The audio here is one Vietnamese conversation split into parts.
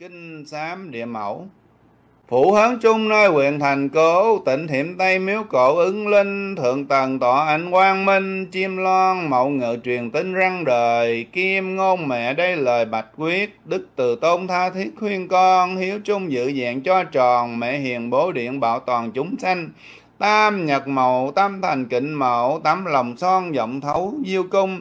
kinh sám địa mẫu Phủ hướng chung nơi huyện thành cố, tỉnh hiểm tây miếu cổ ứng linh, thượng tầng tỏ ảnh quang minh, chim loan, mậu ngự truyền tính răng đời, kim ngôn mẹ đây lời bạch quyết, đức từ tôn tha thiết khuyên con, hiếu chung dự dạng cho tròn, mẹ hiền bố điện bảo toàn chúng sanh. Tam nhật mậu, tam thành kịnh mậu, tám lòng son giọng thấu diêu cung,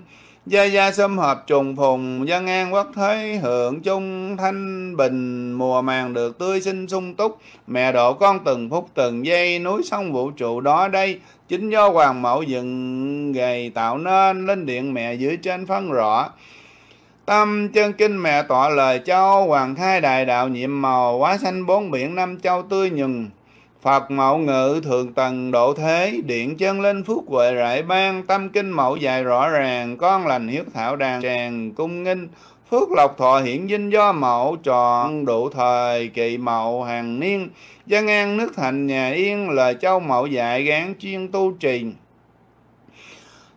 Gia gia xâm hợp trùng phùng, dân an quốc thế hưởng chung thanh bình, mùa màng được tươi sinh sung túc. Mẹ độ con từng phút từng giây, núi sông vũ trụ đó đây. Chính do hoàng mẫu dựng gầy tạo nên, linh điện mẹ dưới trên phân rõ. Tâm chân kinh mẹ tỏ lời châu, hoàng khai đại đạo nhiệm màu, quá xanh bốn biển năm châu tươi nhừng Phật mẫu ngự thường tầng độ thế, điện chân linh phước huệ rải ban, tâm kinh mẫu dạy rõ ràng, con lành hiếu thảo đàn tràng, cung nghinh, phước lộc thọ hiển dinh do mẫu, trọn đủ thời kỳ mậu hàng niên, dân an nước thành nhà yên, lời châu mẫu dạy gán chuyên tu trình.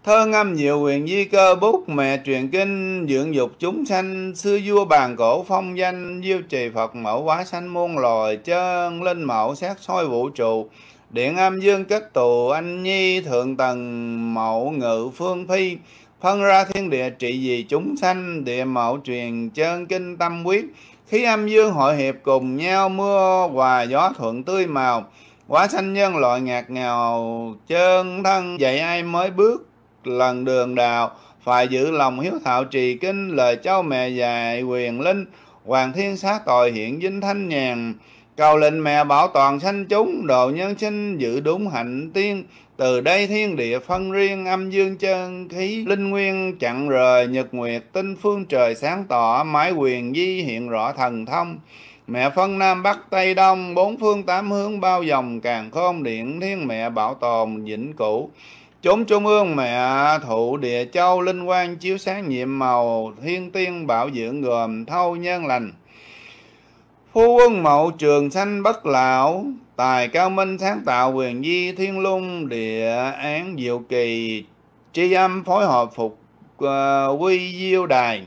Thơ ngâm nhiều quyền di cơ bút mẹ truyền kinh dưỡng dục chúng sanh Xưa vua bàn cổ phong danh diêu trì Phật mẫu quá sanh muôn loài Chân linh mẫu xét soi vũ trụ Điện âm dương kết tù anh nhi thượng tầng mẫu ngự phương phi Phân ra thiên địa trị vì chúng sanh Địa mẫu truyền chân kinh tâm quyết Khi âm dương hội hiệp cùng nhau mưa hòa gió thuận tươi màu Quá sanh nhân loại ngạt ngào chân thân Vậy ai mới bước lần đường đạo phải giữ lòng hiếu thảo trì kinh lời cháu mẹ dạy quyền linh hoàng thiên sát tội hiện dinh thanh nhàn cầu lệnh mẹ bảo toàn sanh chúng đồ nhân sinh giữ đúng hạnh tiên từ đây thiên địa phân riêng âm dương chân khí linh nguyên chặn rời nhật nguyệt tinh phương trời sáng tỏ mãi quyền di hiện rõ thần thông mẹ phân nam bắc tây đông bốn phương tám hướng bao dòng càng khôn điện thiên mẹ bảo tồn vĩnh cửu Chúng trung ương mẹ thụ địa châu linh quan chiếu sáng nhiệm màu thiên tiên bảo dưỡng gồm thâu nhân lành. Phu quân mậu trường sanh bất lão, tài cao minh sáng tạo quyền di thiên lung địa án diệu kỳ, tri âm phối hợp phục uh, quy diêu đài.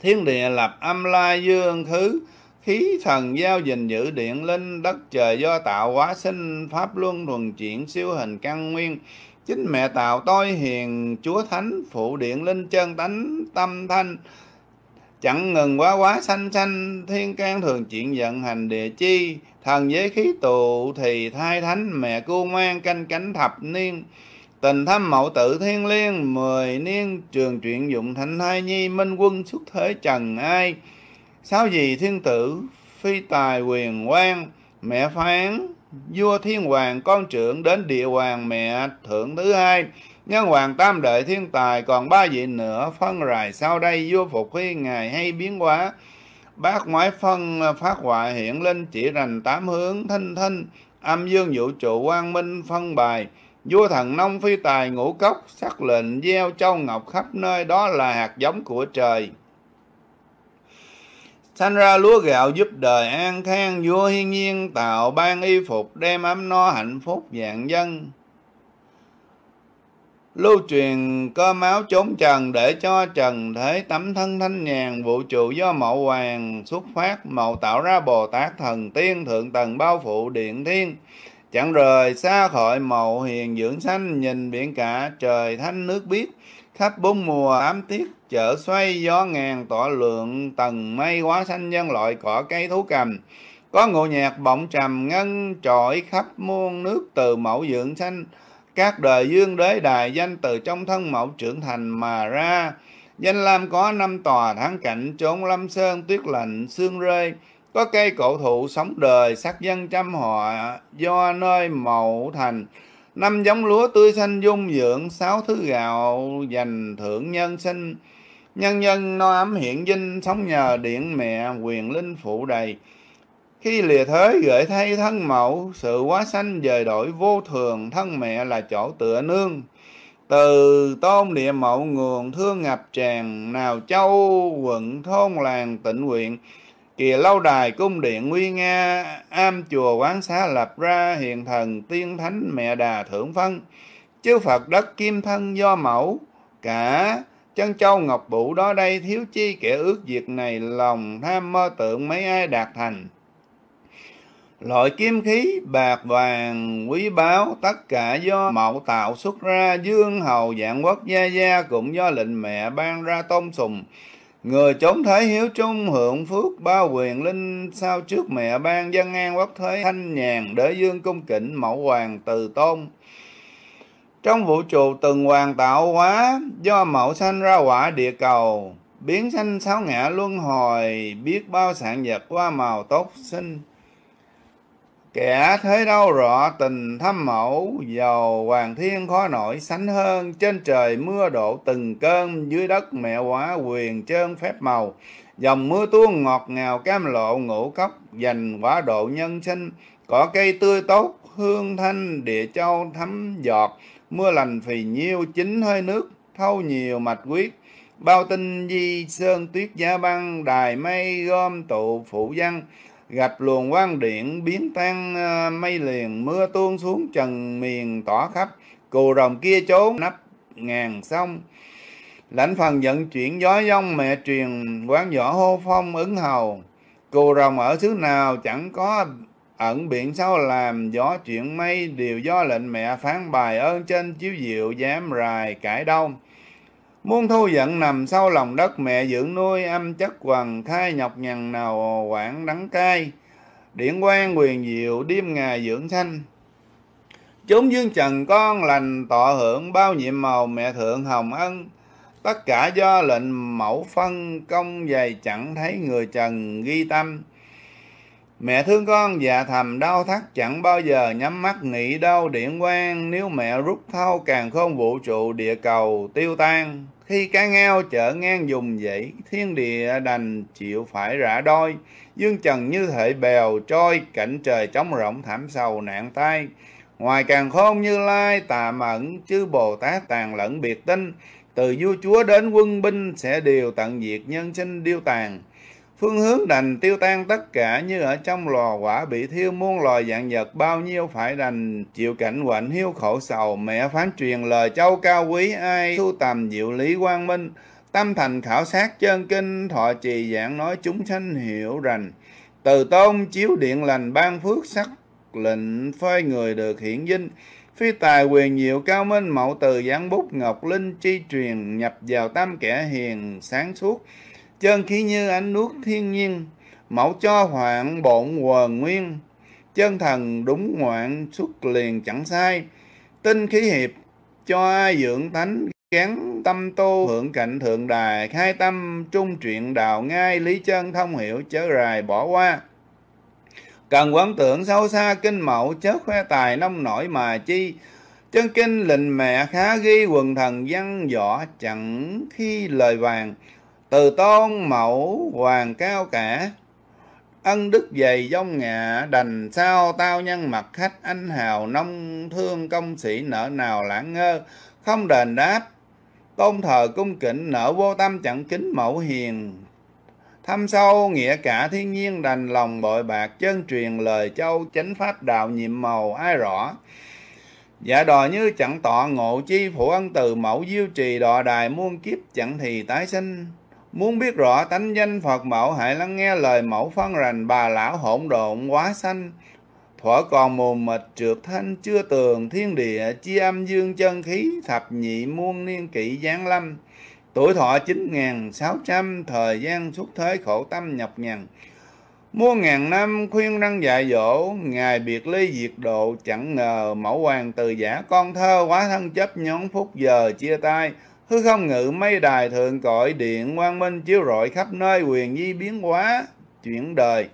Thiên địa lập âm la dương thứ, khí thần giao gìn giữ điện linh đất trời do tạo hóa sinh pháp luân thuần chuyển siêu hình căn nguyên Chính mẹ tạo tôi hiền Chúa Thánh phụ điện linh chân tánh tâm thanh Chẳng ngừng quá quá sanh sanh Thiên can thường chuyện vận hành địa chi Thần giới khí tụ thì thai thánh Mẹ cu mang canh cánh thập niên Tình thâm mẫu tử thiên liên Mười niên trường truyện dụng thánh thai nhi Minh quân xuất thế trần ai sao gì thiên tử phi tài quyền quan Mẹ phán vua thiên hoàng con trưởng đến địa hoàng mẹ thượng thứ hai nhân hoàng tam đệ thiên tài còn ba vị nữa phân rài sau đây vua phục huy ngài hay biến hóa bác ngoái phân phát họa hiện lên chỉ rành tám hướng thanh thanh âm dương vũ trụ quang minh phân bài vua thần nông phi tài ngũ cốc sắc lệnh gieo châu ngọc khắp nơi đó là hạt giống của trời Sanh ra lúa gạo giúp đời an khang Vua hiên nhiên tạo ban y phục Đem ấm no hạnh phúc dạng dân Lưu truyền cơ máu chốn trần Để cho trần thế tấm thân thanh nhàn Vũ trụ do mậu hoàng xuất phát Mậu tạo ra Bồ Tát thần tiên Thượng tầng bao phụ điện thiên Chẳng rời xa khỏi mậu hiền dưỡng sanh Nhìn biển cả trời thanh nước biếc Khắp bốn mùa ám tiết chợ xoay gió ngàn tỏa lượng tầng mây quá xanh nhân loại cỏ cây thú cầm có ngụ nhạc bỗng trầm ngân trội khắp muôn nước từ mẫu dưỡng xanh các đời dương đế đài danh từ trong thân mẫu trưởng thành mà ra danh lam có năm tòa thắng cảnh trốn lâm sơn tuyết lạnh xương rơi có cây cổ thụ sống đời sắc dân trăm họ do nơi mậu thành năm giống lúa tươi xanh dung dưỡng sáu thứ gạo dành thưởng nhân sinh Nhân dân no ấm hiện dinh sống nhờ điện mẹ quyền linh phụ đầy. Khi lìa thế gửi thay thân mẫu, sự quá sanh dời đổi vô thường, thân mẹ là chỗ tựa nương. Từ tôn địa mẫu nguồn thương ngập tràn, nào châu quận thôn làng tỉnh huyện kìa lâu đài cung điện nguy nga am chùa quán xá lập ra hiện thần tiên thánh mẹ đà thượng phân chư phật đất kim thân do mẫu cả Chân châu ngọc bụ đó đây thiếu chi kẻ ước việc này lòng tham mơ tượng mấy ai đạt thành. Loại kim khí, bạc vàng, quý báu, tất cả do mậu tạo xuất ra, dương hầu dạng quốc gia gia cũng do lệnh mẹ ban ra tôn sùng. Người chống thế hiếu trung hưởng phước bao quyền linh sao trước mẹ ban dân an quốc thế thanh nhàn để dương cung kính mẫu hoàng từ tôn. Trong vũ trụ từng hoàn tạo hóa, do mẫu sanh ra quả địa cầu, biến sanh sáu ngã luân hồi, biết bao sản vật qua màu tốt sinh. Kẻ thế đâu rõ tình thâm mẫu, giàu hoàng thiên khó nổi sánh hơn, trên trời mưa đổ từng cơn, dưới đất mẹ quả quyền trơn phép màu. Dòng mưa tuôn ngọt ngào cam lộ ngũ cốc, dành quả độ nhân sinh, cỏ cây tươi tốt, hương thanh địa châu thấm giọt, mưa lành phì nhiêu chính hơi nước thâu nhiều mạch quyết bao tinh di sơn tuyết giá băng đài mây gom tụ phủ văn gặp luồng quang điện biến tan à, mây liền mưa tuôn xuống trần miền tỏa khắp cù rồng kia trốn nắp ngàn sông lãnh phần vận chuyển gió giông mẹ truyền quán võ hô phong ứng hầu cù rồng ở xứ nào chẳng có Ẩn biển sao làm, gió chuyển mây, đều do lệnh mẹ phán bài ơn trên chiếu diệu, dám rài cải đông. Muôn thu giận nằm sau lòng đất mẹ dưỡng nuôi, âm chất quần thai nhọc nhằn nào quản đắng cay. Điển quan quyền diệu, đêm ngày dưỡng sanh. Chúng dương trần con lành tọ hưởng bao nhiệm màu mẹ thượng hồng ân. Tất cả do lệnh mẫu phân công dày chẳng thấy người trần ghi tâm. Mẹ thương con và thầm đau thắt chẳng bao giờ nhắm mắt nghĩ đau điện quang nếu mẹ rút thâu càng không vũ trụ địa cầu tiêu tan. Khi cá ngao chở ngang dùng dãy, thiên địa đành chịu phải rã đôi. Dương trần như thể bèo trôi, cảnh trời trống rộng thảm sầu nạn tai. Ngoài càng khôn như lai tà mẫn chứ Bồ Tát tàn lẫn biệt tinh. Từ vua chúa đến quân binh sẽ đều tận diệt nhân sinh điêu tàn Phương hướng đành tiêu tan tất cả như ở trong lò quả bị thiêu muôn loài dạng vật bao nhiêu phải đành chịu cảnh quạnh hiu khổ sầu mẹ phán truyền lời châu cao quý ai thu tầm diệu lý quang minh tâm thành khảo sát chân kinh thọ trì giảng nói chúng sanh hiểu rành từ tôn chiếu điện lành ban phước sắc lệnh phơi người được hiển dinh phi tài quyền diệu cao minh mậu từ giảng bút ngọc linh chi truyền nhập vào tam kẻ hiền sáng suốt chân khí như ánh nước thiên nhiên mẫu cho hoạn bộn quần nguyên chân thần đúng ngoạn xuất liền chẳng sai tinh khí hiệp cho dưỡng tánh gắn tâm tu hưởng cảnh thượng đài khai tâm trung truyện đạo ngay lý chân thông hiểu chớ rài bỏ qua cần quán tưởng sâu xa kinh mẫu chớ khoe tài nông nổi mà chi chân kinh lệnh mẹ khá ghi quần thần văn võ chẳng khi lời vàng từ tôn mẫu hoàng cao cả ân đức dày dông ngạ đành sao tao nhân mặt khách anh hào nông thương công sĩ nợ nào lãng ngơ không đền đáp tôn thờ cung kính nợ vô tâm chẳng kính mẫu hiền thâm sâu nghĩa cả thiên nhiên đành lòng bội bạc chân truyền lời châu chánh pháp đạo nhiệm màu ai rõ Dạ đò như chẳng tọa ngộ chi phụ ân từ mẫu diêu trì đò đài muôn kiếp chẳng thì tái sinh Muốn biết rõ tánh danh Phật mẫu hãy lắng nghe lời mẫu phân rành bà lão hỗn độn quá sanh. Thuở còn mù mịt trượt thanh chưa tường thiên địa chi âm dương chân khí thập nhị muôn niên kỷ giáng lâm. Tuổi thọ 9.600 thời gian xuất thế khổ tâm nhập nhằn. Mua ngàn năm khuyên răng dạy dỗ, Ngài biệt ly diệt độ, chẳng ngờ mẫu hoàng từ giả con thơ quá thân chấp nhóm phút giờ chia tay, hư không ngự mây đài thượng cõi điện quang minh chiếu rọi khắp nơi quyền di biến hóa chuyển đời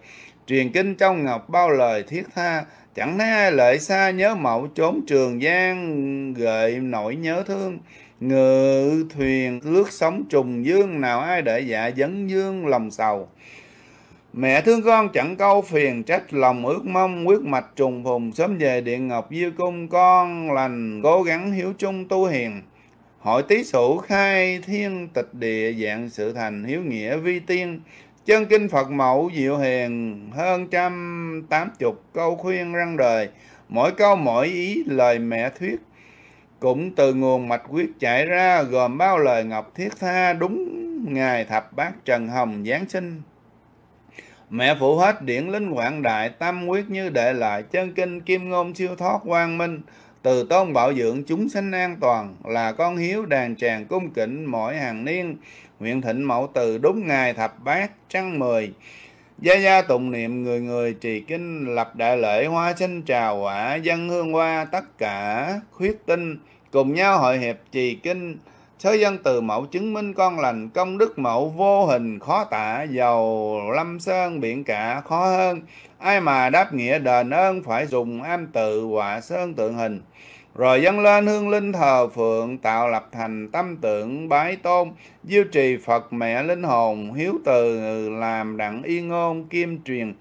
truyền kinh trong ngọc bao lời thiết tha chẳng thấy ai lợi xa nhớ mẫu trốn trường giang gợi nỗi nhớ thương ngự thuyền lướt sóng trùng dương nào ai để dạ dấn dương lòng sầu Mẹ thương con chẳng câu phiền trách lòng ước mong quyết mạch trùng phùng sớm về điện ngọc diêu cung con lành cố gắng hiếu chung tu hiền Hội tý sủ khai thiên tịch địa dạng sự thành hiếu nghĩa vi tiên Chân kinh Phật mẫu diệu hiền hơn trăm tám chục câu khuyên răng đời Mỗi câu mỗi ý lời mẹ thuyết Cũng từ nguồn mạch quyết chạy ra gồm bao lời ngọc thiết tha đúng Ngài Thập Bát Trần Hồng Giáng sinh Mẹ phụ hết điển linh quảng đại tâm quyết như đệ lại chân kinh kim ngôn siêu thoát quang minh từ tôn bảo dưỡng chúng sinh an toàn là con hiếu đàn tràng cung kính mỗi hàng niên nguyện thịnh mẫu từ đúng ngày thập bát trăng mười gia gia tụng niệm người người trì kinh lập đại lễ hoa sinh trà quả dân hương hoa tất cả khuyết tinh cùng nhau hội hiệp trì kinh Thế dân từ mẫu chứng minh con lành, công đức mẫu vô hình khó tả, giàu lâm sơn biển cả khó hơn. Ai mà đáp nghĩa đền ơn phải dùng am tự họa sơn tượng hình. Rồi dâng lên hương linh thờ phượng, tạo lập thành tâm tưởng bái tôn, diêu trì Phật mẹ linh hồn, hiếu từ làm đặng y ngôn kim truyền.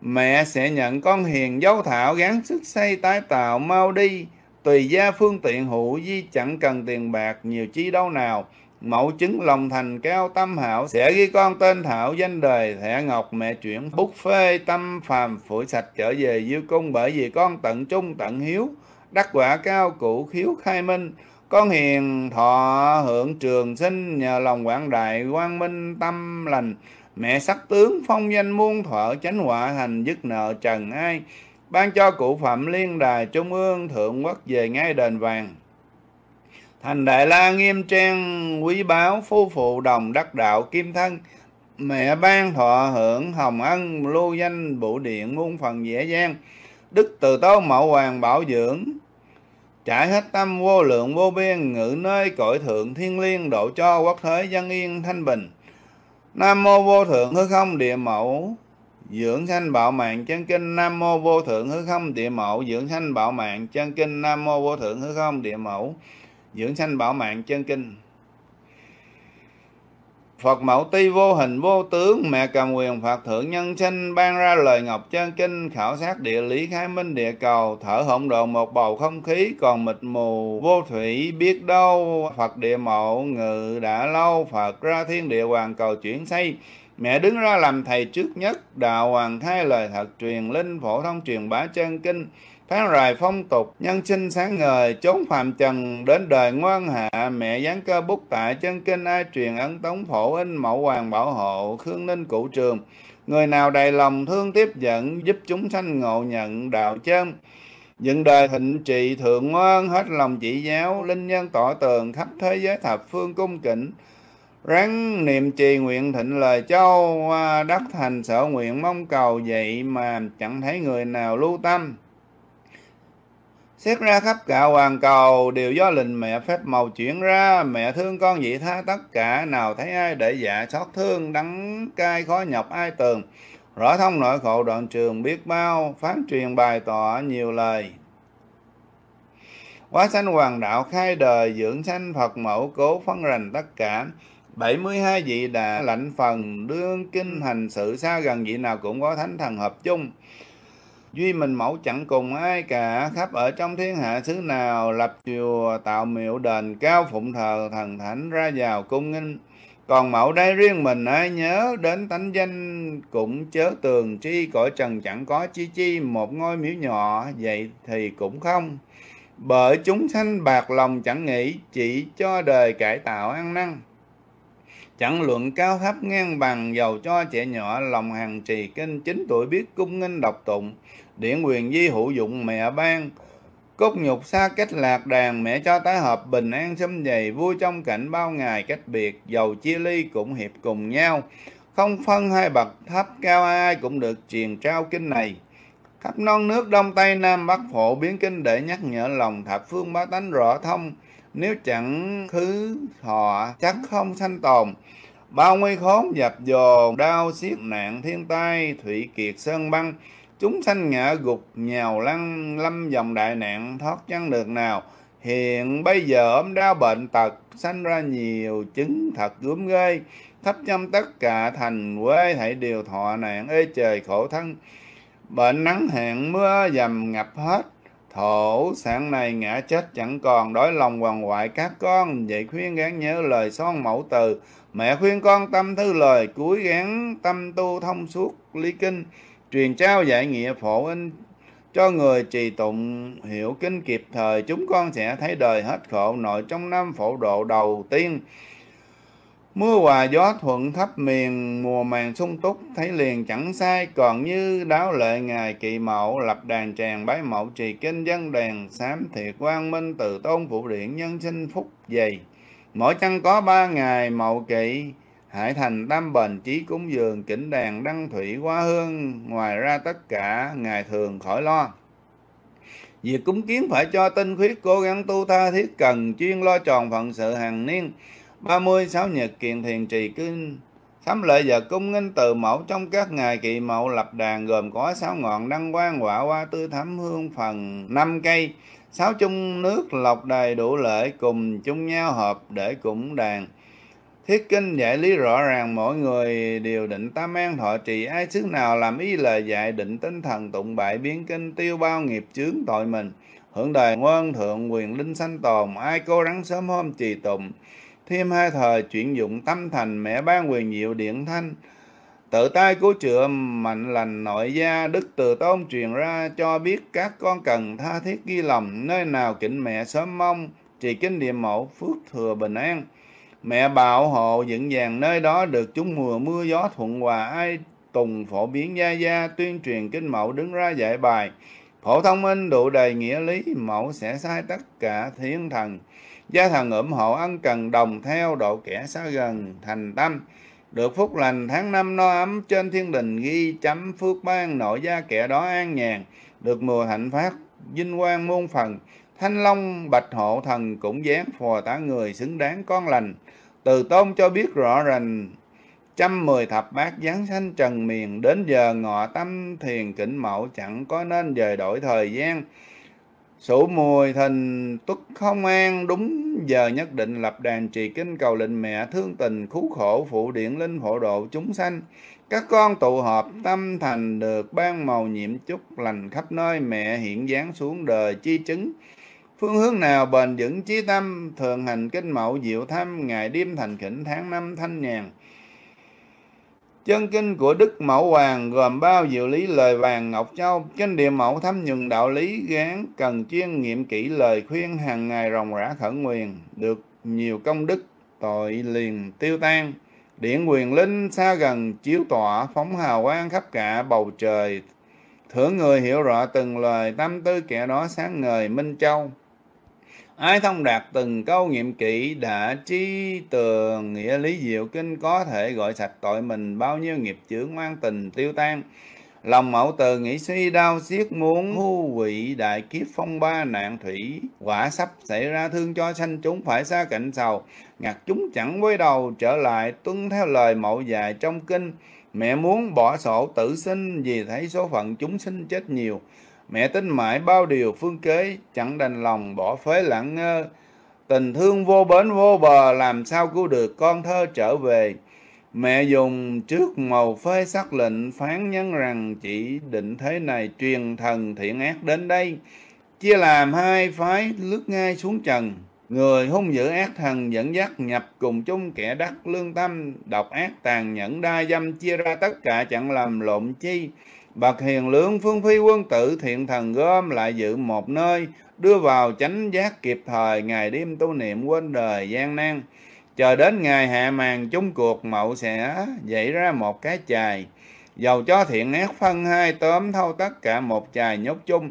Mẹ sẽ nhận con hiền dấu thảo gắng sức xây tái tạo mau đi tùy gia phương tiện hữu di chẳng cần tiền bạc nhiều chi đâu nào mẫu chứng lòng thành cao tâm hảo sẽ ghi con tên thảo danh đời thẻ ngọc mẹ chuyển bút phê tâm phàm phổi sạch trở về diêu cung bởi vì con tận trung tận hiếu đắc quả cao cũ khiếu khai minh con hiền thọ hưởng trường sinh nhờ lòng quảng đại quang minh tâm lành mẹ sắc tướng phong danh muôn thọ chánh họa thành dứt nợ trần ai ban cho cụ phẩm liên đài trung ương thượng quốc về ngay đền vàng thành đại la nghiêm trang quý báo phu phụ đồng đắc đạo kim thân mẹ ban thọ hưởng hồng ân lưu danh bụ điện muôn phần dễ dàng đức từ tố mậu hoàng bảo dưỡng trải hết tâm vô lượng vô biên ngữ nơi cõi thượng thiên liên độ cho quốc thế dân yên thanh bình nam mô vô thượng hư không địa mẫu dưỡng sanh bạo mạng chân kinh nam mô vô thượng hư không địa mẫu dưỡng sanh bạo mạng chân kinh nam mô vô thượng hư không địa mẫu dưỡng sanh bạo mạng chân kinh Phật mẫu ti vô hình vô tướng mẹ cầm quyền Phật thượng nhân sinh ban ra lời ngọc chân kinh khảo sát địa lý khai minh địa cầu thở hỗn độn một bầu không khí còn mịt mù vô thủy biết đâu Phật địa mộ ngự đã lâu Phật ra thiên địa hoàng cầu chuyển xây Mẹ đứng ra làm thầy trước nhất, đạo hoàng khai lời thật truyền linh phổ thông truyền bá chân kinh, phán rài phong tục, nhân sinh sáng ngời, chốn phạm trần, đến đời ngoan hạ, mẹ gián cơ bút tại chân kinh ai truyền ấn tống phổ in mẫu hoàng bảo hộ, khương ninh cụ trường. Người nào đầy lòng thương tiếp dẫn, giúp chúng sanh ngộ nhận đạo chân. Dựng đời thịnh trị thượng ngoan, hết lòng chỉ giáo, linh nhân tỏ tường khắp thế giới thập phương cung kính, ráng niệm trì nguyện thịnh lời châu đắc thành sở nguyện mong cầu vậy mà chẳng thấy người nào lưu tâm xét ra khắp cả hoàn cầu đều do linh mẹ phép màu chuyển ra mẹ thương con dị tha tất cả nào thấy ai để dạ xót thương đắng cay khó nhọc ai tường rõ thông nội khổ đoạn trường biết bao phán truyền bài tỏ nhiều lời quá sanh hoàng đạo khai đời dưỡng sanh phật mẫu cố phân rành tất cả 72 vị đã lãnh phần đương kinh ừ. hành sự xa gần vị nào cũng có thánh thần hợp chung duy mình mẫu chẳng cùng ai cả khắp ở trong thiên hạ xứ nào lập chùa tạo miệu đền cao phụng thờ thần thánh ra vào cung nghinh còn mẫu đây riêng mình ai nhớ đến tánh danh cũng chớ tường chi cõi trần chẳng có chi chi một ngôi miếu nhỏ vậy thì cũng không bởi chúng sanh bạc lòng chẳng nghĩ chỉ cho đời cải tạo ăn năn Chẳng luận cao thấp ngang bằng giàu cho trẻ nhỏ lòng hàng trì kinh chính tuổi biết cung nghênh độc tụng. Điển quyền di hữu dụng mẹ ban. Cốt nhục xa cách lạc đàn mẹ cho tái hợp bình an xâm dày vui trong cảnh bao ngày cách biệt. Giàu chia ly cũng hiệp cùng nhau. Không phân hai bậc thấp cao ai cũng được truyền trao kinh này. Khắp non nước đông tây nam bắc phổ biến kinh để nhắc nhở lòng thập phương bá tánh rõ thông nếu chẳng thứ họ chắc không sanh tồn bao nguy khốn dập dồn đau xiết nạn thiên tai thủy kiệt sơn băng chúng sanh ngã gục nhào lăn lâm dòng đại nạn thoát chân được nào hiện bây giờ ốm đau bệnh tật sanh ra nhiều chứng thật gớm ghê khắp trăm tất cả thành quê hãy đều thọ nạn ê trời khổ thân bệnh nắng hạn mưa dầm ngập hết Thổ sáng nay ngã chết chẳng còn Đối lòng hoàng hoại các con Vậy khuyên gán nhớ lời son mẫu từ Mẹ khuyên con tâm thư lời Cúi gán tâm tu thông suốt lý kinh Truyền trao giải nghĩa phổ in Cho người trì tụng hiểu kinh kịp thời Chúng con sẽ thấy đời hết khổ Nội trong năm phổ độ đầu tiên Mưa hòa gió thuận thấp miền, mùa màng sung túc, thấy liền chẳng sai, còn như đáo lệ ngài kỵ mậu, lập đàn tràng bái mậu trì kinh dân đèn sám thiệt quang minh từ tôn phụ điện nhân sinh phúc dày. Mỗi chân có ba ngày mậu kỵ, hải thành tam bền trí cúng dường, chỉnh đàn đăng thủy hoa hương, ngoài ra tất cả ngài thường khỏi lo. Việc cúng kiến phải cho tinh khuyết cố gắng tu tha thiết cần, chuyên lo tròn phận sự hàng niên, 30. Sáu nhật kiện thiền trì kinh Sám lợi giờ cung nghinh từ mẫu trong các ngày kỳ mậu lập đàn gồm có sáu ngọn đăng quang quả hoa tư thắm hương phần năm cây. Sáu chung nước lọc đầy đủ lễ cùng chung nhau hợp để cũng đàn. Thiết kinh giải lý rõ ràng mỗi người đều định tam an thọ trì ai sức nào làm ý lời dạy định tinh thần tụng bại biến kinh tiêu bao nghiệp chướng tội mình. Hưởng đời ngoan thượng quyền linh sanh tồn ai cố gắng sớm hôm trì tụng thêm hai thời chuyển dụng tâm thành mẹ ban quyền diệu điện thanh tự tay cứu chữa mạnh lành nội gia đức từ tôn truyền ra cho biết các con cần tha thiết ghi lòng nơi nào kính mẹ sớm mong trì kinh niệm mẫu phước thừa bình an mẹ bảo hộ vững vàng nơi đó được chúng mùa mưa gió thuận hòa ai tùng phổ biến gia gia tuyên truyền kinh mẫu đứng ra dạy bài phổ thông minh đủ đầy nghĩa lý mẫu sẽ sai tất cả thiên thần Gia thần ủng hộ ân cần đồng theo độ kẻ xa gần thành tâm. Được phúc lành tháng năm no ấm trên thiên đình ghi chấm phước ban nội gia kẻ đó an nhàn. Được mùa hạnh phát vinh quang muôn phần. Thanh long bạch hộ thần cũng dán phò tả người xứng đáng con lành. Từ tôn cho biết rõ ràng trăm mười thập bát giáng sanh trần miền đến giờ ngọ tâm thiền kỉnh mẫu chẳng có nên dời đổi thời gian Sủ mùi thìn tuất không an đúng giờ nhất định lập đàn trì kinh cầu lệnh mẹ thương tình cứu khổ phụ điện linh hộ độ chúng sanh. Các con tụ họp tâm thành được ban màu nhiệm chúc lành khắp nơi mẹ hiện dáng xuống đời chi chứng. Phương hướng nào bền vững trí tâm thường hành kinh mậu diệu thâm ngày đêm thành khỉnh tháng năm thanh nhàn Chân kinh của Đức Mẫu Hoàng gồm bao diệu lý lời vàng Ngọc Châu. Kinh địa mẫu thấm nhuận đạo lý gán cần chuyên nghiệm kỹ lời khuyên hàng ngày rồng rã khẩn nguyền. Được nhiều công đức tội liền tiêu tan. Điện quyền linh xa gần chiếu tỏa phóng hào quang khắp cả bầu trời. Thưởng người hiểu rõ từng lời tâm tư kẻ đó sáng ngời Minh Châu. Ai thông đạt từng câu nghiệm kỹ đã trí tường nghĩa lý diệu kinh có thể gọi sạch tội mình bao nhiêu nghiệp chướng mang tình tiêu tan. Lòng mẫu từ nghĩ suy đau xiết muốn hưu vị đại kiếp phong ba nạn thủy quả sắp xảy ra thương cho sanh chúng phải xa cạnh sầu ngặt chúng chẳng với đầu trở lại tuân theo lời mẫu dạy trong kinh mẹ muốn bỏ sổ tử sinh vì thấy số phận chúng sinh chết nhiều Mẹ tính mãi bao điều phương kế, chẳng đành lòng bỏ phế lãng ngơ. Tình thương vô bến vô bờ, làm sao cứu được con thơ trở về. Mẹ dùng trước màu phế sắc lệnh phán nhắn rằng chỉ định thế này truyền thần thiện ác đến đây. Chia làm hai phái lướt ngay xuống trần. Người hung dữ ác thần dẫn dắt nhập cùng chung kẻ đắc lương tâm, độc ác tàn nhẫn đa dâm chia ra tất cả chẳng làm lộn chi bậc hiền lương phương phi quân tử thiện thần gom lại dự một nơi đưa vào chánh giác kịp thời ngày đêm tu niệm quên đời gian nan chờ đến ngày hạ màn chung cuộc mậu sẽ dậy ra một cái chài dầu cho thiện ác phân hai tóm thâu tất cả một chài nhốt chung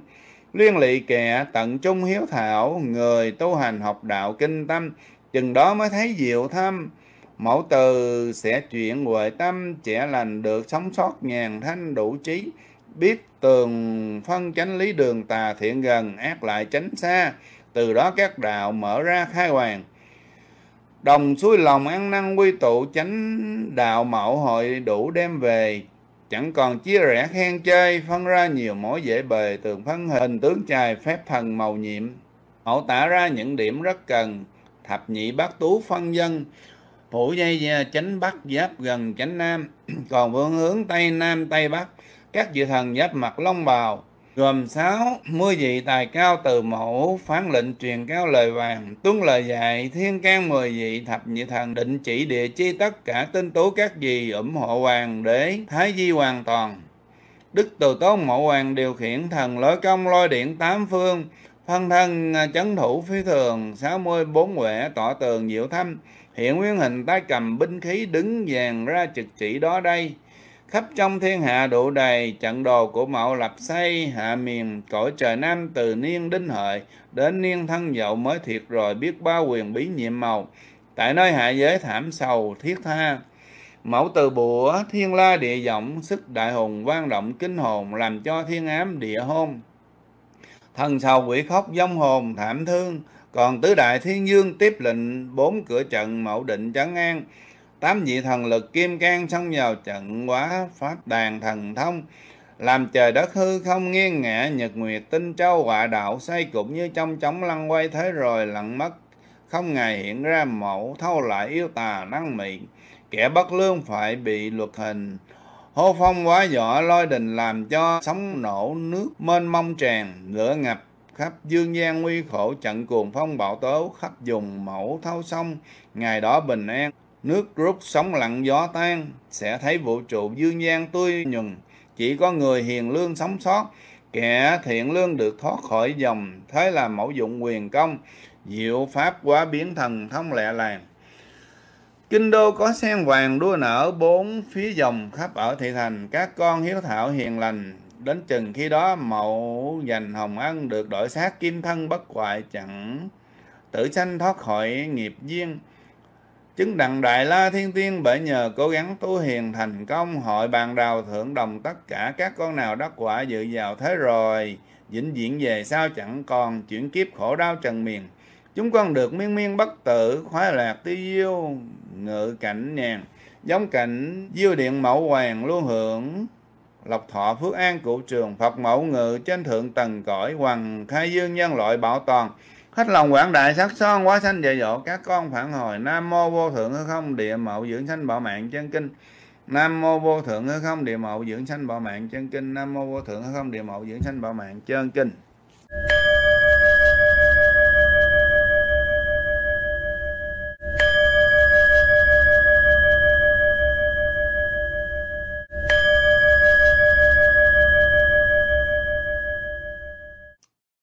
liên lị kẻ tận trung hiếu thảo người tu hành học đạo kinh tâm chừng đó mới thấy diệu thâm Mẫu từ sẽ chuyển huệ tâm trẻ lành được sống sót ngàn thanh đủ trí, biết tường phân chánh lý đường tà thiện gần, ác lại tránh xa, từ đó các đạo mở ra khai hoàng. Đồng suối lòng ăn năng quy tụ chánh đạo mẫu hội đủ đem về, chẳng còn chia rẽ khen chơi, phân ra nhiều mối dễ bề, tường phân hình tướng trài phép thần màu nhiệm. Mẫu tả ra những điểm rất cần, thập nhị bát tú phân dân, phủ dây chánh bắc giáp gần chánh nam còn vương hướng tây nam tây bắc các vị thần giáp mặt long bào gồm sáu mươi vị tài cao từ mẫu phán lệnh truyền cao lời vàng tuân lời dạy thiên can mười vị thập nhị thần định chỉ địa chi tất cả tinh tú các vị ủng hộ hoàng đế thái di hoàn toàn đức từ tôn mẫu hoàng điều khiển thần lối công lôi điện tám phương phân thân à, chấn thủ phi thường sáu mươi bốn quẻ tỏ tường diệu thâm Hiện nguyên hình tay cầm binh khí đứng vàng ra trực chỉ đó đây. Khắp trong thiên hạ độ đầy trận đồ của mậu lập xây hạ miền cõi trời nam từ niên đinh hợi đến niên thân dậu mới thiệt rồi biết bao quyền bí nhiệm màu. Tại nơi hạ giới thảm sầu thiết tha. Mẫu từ bùa thiên la địa vọng sức đại hùng vang động kinh hồn làm cho thiên ám địa hôn. Thần sầu quỷ khóc dông hồn thảm thương còn tứ đại thiên dương tiếp lệnh bốn cửa trận mậu định trấn an. Tám vị thần lực kim can xông vào trận quá phát đàn thần thông. Làm trời đất hư không nghiêng ngã nhật nguyệt tinh châu họa đạo say cũng như trong chóng lăn quay thế rồi lặng mất. Không ngày hiện ra mẫu thâu lại yêu tà năng mị. Kẻ bất lương phải bị luật hình. Hô phong quá võ lôi đình làm cho sóng nổ nước mênh mông tràn, lửa ngập khắp dương gian nguy khổ trận cuồng phong bão tố khắp dùng mẫu thâu sông ngày đó bình an nước rút sóng lặng gió tan sẽ thấy vũ trụ dương gian tươi nhừng chỉ có người hiền lương sống sót kẻ thiện lương được thoát khỏi dòng thế là mẫu dụng quyền công diệu pháp quá biến thần thông lẹ làng Kinh đô có sen vàng đua nở bốn phía dòng khắp ở thị thành, các con hiếu thảo hiền lành đến chừng khi đó mậu dành hồng ân được đổi xác kim thân bất hoại chẳng tử sanh thoát khỏi nghiệp duyên chứng đặng đại la thiên tiên bởi nhờ cố gắng tu hiền thành công hội bàn đào thượng đồng tất cả các con nào đắc quả dự vào thế rồi vĩnh viễn về sao chẳng còn chuyển kiếp khổ đau trần miền chúng con được miên miên bất tử khoái lạc tiêu diêu ngự cảnh nhàn giống cảnh diêu điện mẫu hoàng luôn hưởng lộc thọ phước an cụ trường Phật mẫu ngự trên thượng tầng cõi hoàng khai dương nhân loại bảo toàn hết lòng quảng đại sắc son quá sanh dạy dỗ các con phản hồi nam mô vô thượng hư không địa mẫu dưỡng sanh bảo mạng chân kinh nam mô vô thượng hư không địa mẫu dưỡng sanh bảo mạng chân kinh nam mô vô thượng hư không địa mẫu dưỡng sanh bảo mạng chân kinh